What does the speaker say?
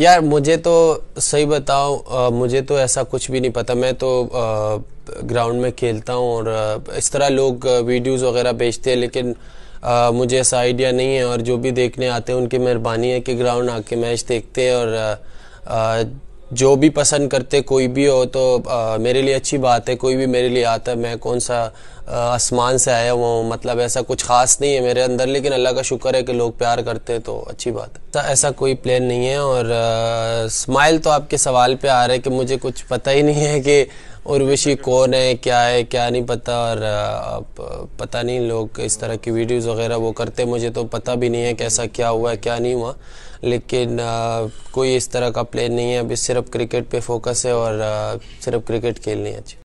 यार मुझे तो सही बताओ मुझे तो ऐसा कुछ भी नहीं पता मैं तो ग्राउंड में खेलता हूँ और इस तरह लोग वीडियोस वगैरह बेचते हैं लेकिन आ, मुझे ऐसा आइडिया नहीं है और जो भी देखने आते हैं उनकी मेहरबानी है कि ग्राउंड आके मैच देखते हैं और आ, जो भी पसंद करते कोई भी हो तो आ, मेरे लिए अच्छी बात है कोई भी मेरे लिए आता है मैं कौन सा आसमान से आया हुआ हूँ मतलब ऐसा कुछ खास नहीं है मेरे अंदर लेकिन अल्लाह का शुक्र है कि लोग प्यार करते हैं तो अच्छी बात है तो ऐसा कोई प्लान नहीं है और आ, स्माइल तो आपके सवाल पे आ रहा है कि मुझे कुछ पता ही नहीं है कि उर्वशी कौन है क्या है क्या नहीं पता और आ, पता नहीं लोग इस तरह की वीडियोस वगैरह वो करते मुझे तो पता भी नहीं है कि ऐसा क्या हुआ क्या नहीं हुआ लेकिन आ, कोई इस तरह का प्लान नहीं है अभी सिर्फ क्रिकेट पे फोकस है और सिर्फ क्रिकेट खेलनी है